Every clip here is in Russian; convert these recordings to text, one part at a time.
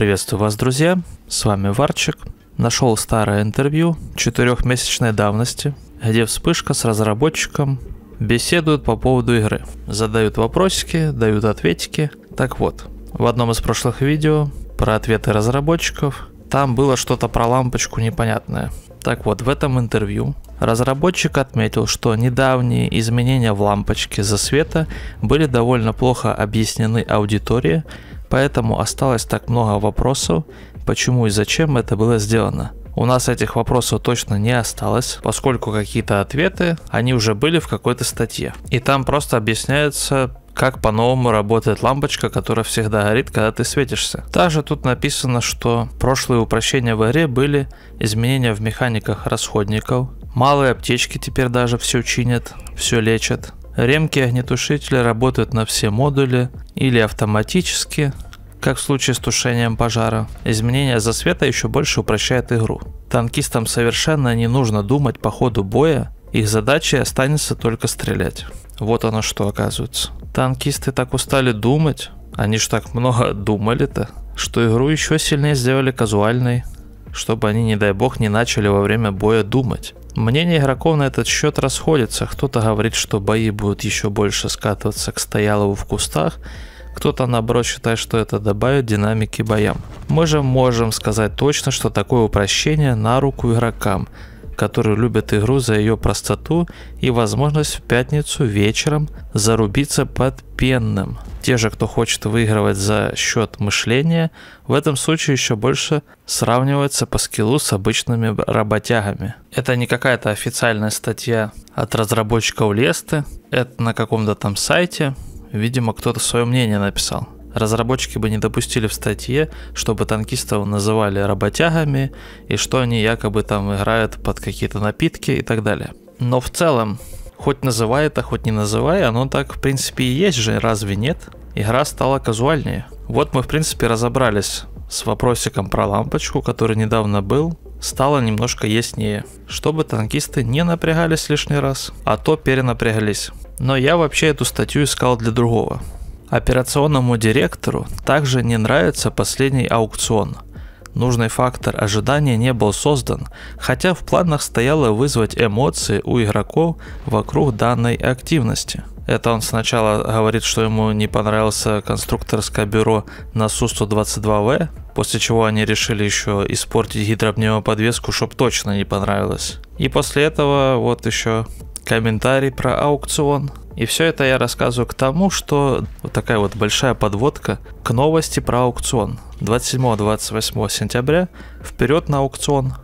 Приветствую вас, друзья. С вами Варчик. Нашел старое интервью четырехмесячной давности, где вспышка с разработчиком беседуют по поводу игры. Задают вопросики, дают ответики. Так вот, в одном из прошлых видео про ответы разработчиков там было что-то про лампочку непонятное. Так вот, в этом интервью разработчик отметил, что недавние изменения в лампочке за света были довольно плохо объяснены аудитории, Поэтому осталось так много вопросов, почему и зачем это было сделано. У нас этих вопросов точно не осталось, поскольку какие-то ответы, они уже были в какой-то статье. И там просто объясняется, как по-новому работает лампочка, которая всегда горит, когда ты светишься. Также тут написано, что прошлые упрощения в игре были изменения в механиках расходников, малые аптечки теперь даже все чинят, все лечат, Ремки огнетушителя работают на все модули или автоматически, как в случае с тушением пожара. Изменение засвета еще больше упрощает игру. Танкистам совершенно не нужно думать по ходу боя, их задачей останется только стрелять. Вот оно что оказывается. Танкисты так устали думать, они ж так много думали-то, что игру еще сильнее сделали казуальной, чтобы они, не дай бог, не начали во время боя думать. Мнения игроков на этот счет расходятся. Кто-то говорит, что бои будут еще больше скатываться к Стоялову в кустах, кто-то наоборот считает, что это добавит динамики боям. Мы же можем сказать точно, что такое упрощение на руку игрокам, которые любят игру за ее простоту и возможность в пятницу вечером зарубиться под пенным. Те же, кто хочет выигрывать за счет мышления, в этом случае еще больше сравниваются по скиллу с обычными работягами. Это не какая-то официальная статья от разработчиков Лесты, это на каком-то там сайте, видимо, кто-то свое мнение написал. Разработчики бы не допустили в статье, чтобы танкистов называли работягами и что они якобы там играют под какие-то напитки и так далее. Но в целом, хоть называй это, хоть не называй, оно так в принципе и есть же, разве нет? Игра стала казуальнее. Вот мы в принципе разобрались с вопросиком про лампочку, который недавно был, стало немножко яснее, чтобы танкисты не напрягались лишний раз, а то перенапрягались. Но я вообще эту статью искал для другого. Операционному директору также не нравится последний аукцион. Нужный фактор ожидания не был создан, хотя в планах стояло вызвать эмоции у игроков вокруг данной активности. Это он сначала говорит, что ему не понравился конструкторское бюро на Су-122В, после чего они решили еще испортить подвеску, чтоб точно не понравилось. И после этого вот еще комментарий про аукцион. И все это я рассказываю к тому, что вот такая вот большая подводка к новости про аукцион. 27-28 сентября вперед на аукцион.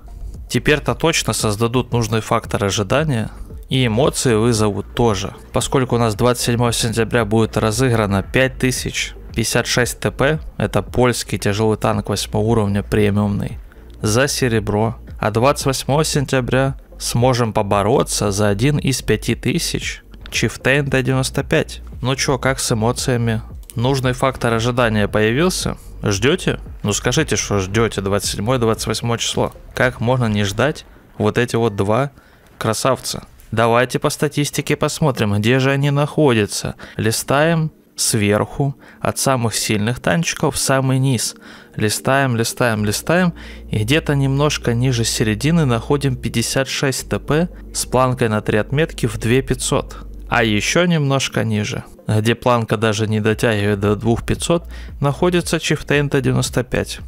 Теперь-то точно создадут нужный фактор ожидания, и эмоции вызовут тоже. Поскольку у нас 27 сентября будет разыграно 5056 ТП, это польский тяжелый танк 8 уровня премиумный, за серебро. А 28 сентября сможем побороться за один из пяти тысяч Чифтейн Т95. Ну чё, как с эмоциями? Нужный фактор ожидания появился? Ждете? Ну скажите, что ждете 27-28 число. Как можно не ждать вот эти вот два красавца? Давайте по статистике посмотрим, где же они находятся. Листаем сверху, от самых сильных танчиков в самый низ. Листаем, листаем, листаем, и где-то немножко ниже середины находим 56 ТП с планкой на 3 отметки в 2500. А еще немножко ниже, где планка даже не дотягивает до 2500, находится Chieftain 95.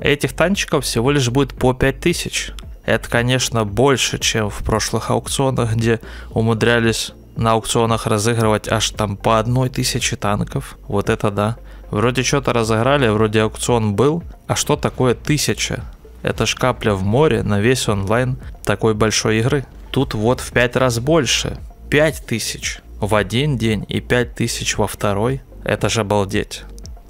Этих танчиков всего лишь будет по 5000. Это, конечно, больше, чем в прошлых аукционах, где умудрялись на аукционах разыгрывать аж там по одной тысяче танков. Вот это да. Вроде что-то разыграли, вроде аукцион был. А что такое тысяча? Это ж капля в море на весь онлайн такой большой игры. Тут вот в пять раз больше. Пять тысяч в один день и пять тысяч во второй. Это же обалдеть.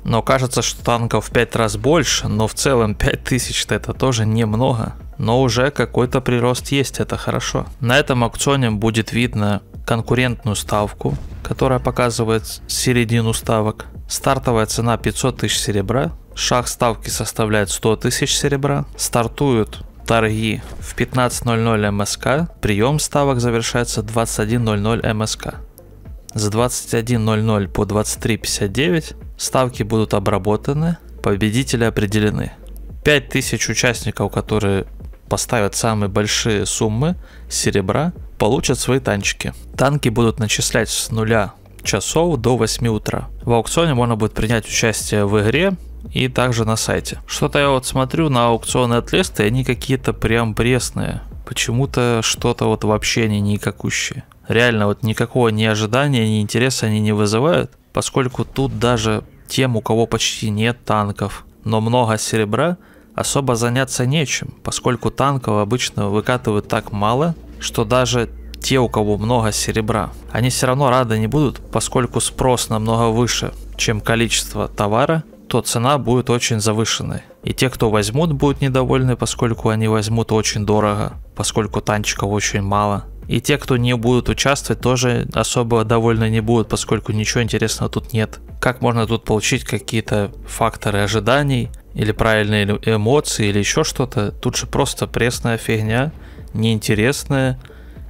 Но кажется, что танков в 5 раз больше, но в целом 5000 это тоже немного но уже какой-то прирост есть, это хорошо. На этом аукционе будет видно конкурентную ставку, которая показывает середину ставок. Стартовая цена 500 тысяч серебра, шаг ставки составляет 100 тысяч серебра, стартуют торги в 15.00 МСК, прием ставок завершается 21.00 МСК. С 21.00 по 23.59 ставки будут обработаны, победители определены. 5000 участников, которые поставят самые большие суммы серебра, получат свои танчики. Танки будут начислять с нуля часов до 8 утра. В аукционе можно будет принять участие в игре и также на сайте. Что-то я вот смотрю на аукционные отлисты, и они какие-то прям пресные. Почему-то что-то вот вообще не никакущие. Реально вот никакого ни ожидания, ни интереса они не вызывают, поскольку тут даже тем, у кого почти нет танков, но много серебра – особо заняться нечем, поскольку танков обычно выкатывают так мало, что даже те, у кого много серебра, они все равно рады не будут, поскольку спрос намного выше, чем количество товара, то цена будет очень завышенной. И те, кто возьмут, будут недовольны, поскольку они возьмут очень дорого, поскольку танчиков очень мало. И те, кто не будут участвовать, тоже особо довольны не будут, поскольку ничего интересного тут нет. Как можно тут получить какие-то факторы ожиданий, или правильные э, эмоции, или еще что-то. Тут же просто пресная фигня, неинтересная,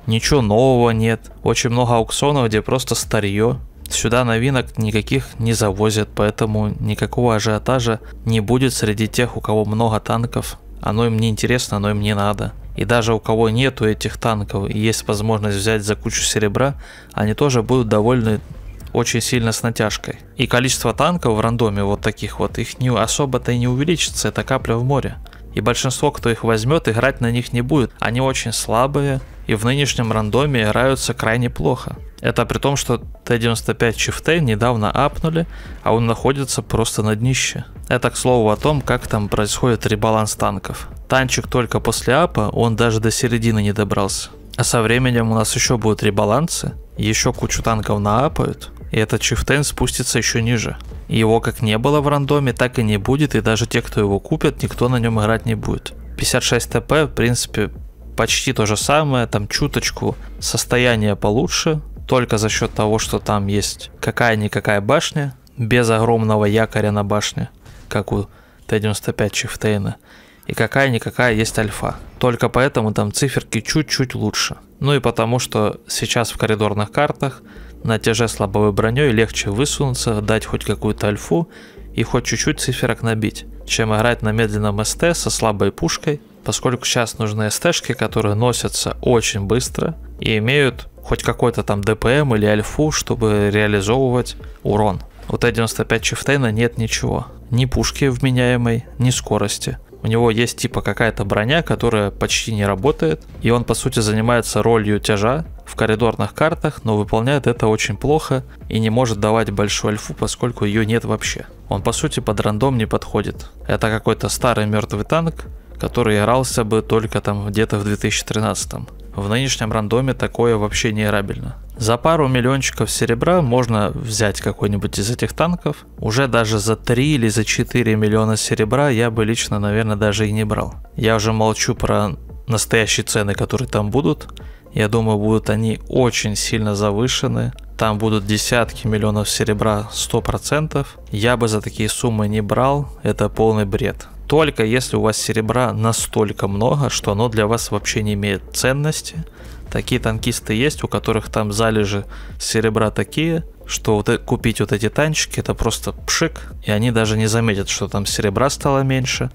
ничего нового нет. Очень много аукционов, где просто старье. Сюда новинок никаких не завозят, поэтому никакого ажиотажа не будет среди тех, у кого много танков. Оно им не интересно, оно им не надо. И даже у кого нету этих танков и есть возможность взять за кучу серебра, они тоже будут довольны очень сильно с натяжкой. И количество танков в рандоме вот таких вот, их не особо-то и не увеличится, это капля в море. И большинство, кто их возьмет, играть на них не будет. Они очень слабые, и в нынешнем рандоме играются крайне плохо. Это при том, что Т-95 Чифтейн недавно апнули, а он находится просто на днище. Это к слову о том, как там происходит ребаланс танков. Танчик только после апа, он даже до середины не добрался. А со временем у нас еще будут ребалансы, еще кучу танков наапают, и этот Чифтейн спустится еще ниже. Его как не было в рандоме, так и не будет, и даже те, кто его купят, никто на нем играть не будет. 56 ТП, в принципе, почти то же самое, там чуточку состояние получше, только за счет того, что там есть какая-никакая башня, без огромного якоря на башне, как у Т-95 Чифтейна, и какая-никакая есть альфа. Только поэтому там циферки чуть-чуть лучше. Ну и потому, что сейчас в коридорных картах натяжа слабовой броней легче высунуться, дать хоть какую-то альфу и хоть чуть-чуть циферок набить, чем играть на медленном СТ со слабой пушкой, поскольку сейчас нужны СТшки, которые носятся очень быстро и имеют хоть какой-то там ДПМ или альфу, чтобы реализовывать урон. У Т-95 Чифтейна нет ничего. Ни пушки вменяемой, ни скорости. У него есть типа какая-то броня, которая почти не работает, и он по сути занимается ролью тяжа в коридорных картах, но выполняет это очень плохо и не может давать большую альфу, поскольку ее нет вообще. Он по сути под рандом не подходит. Это какой-то старый мертвый танк, который орался бы только там где-то в 2013. м В нынешнем рандоме такое вообще не рабельно. За пару миллиончиков серебра можно взять какой-нибудь из этих танков. Уже даже за 3 или за 4 миллиона серебра я бы лично, наверное, даже и не брал. Я уже молчу про настоящие цены, которые там будут. Я думаю, будут они очень сильно завышены. Там будут десятки миллионов серебра 100%. Я бы за такие суммы не брал. Это полный бред только если у вас серебра настолько много, что оно для вас вообще не имеет ценности. Такие танкисты есть, у которых там залежи серебра такие, что вот э, купить вот эти танчики это просто пшик, и они даже не заметят, что там серебра стало меньше.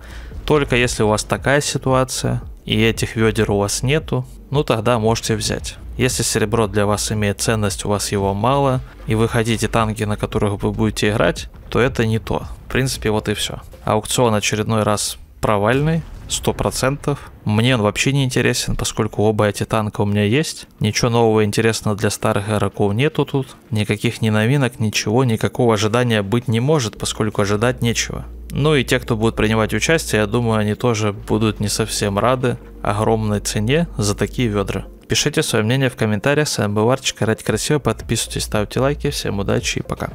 Только если у вас такая ситуация, и этих ведер у вас нету, ну тогда можете взять. Если серебро для вас имеет ценность, у вас его мало, и вы хотите танки, на которых вы будете играть, то это не то. В принципе, вот и все. Аукцион очередной раз провальный, 100%. Мне он вообще не интересен, поскольку оба эти танка у меня есть. Ничего нового интересного для старых игроков нету тут. Никаких ни новинок, ничего, никакого ожидания быть не может, поскольку ожидать нечего. Ну и те, кто будут принимать участие, я думаю, они тоже будут не совсем рады огромной цене за такие ведра. Пишите свое мнение в комментариях, с вами был Арчик, красиво, подписывайтесь, ставьте лайки, всем удачи и пока.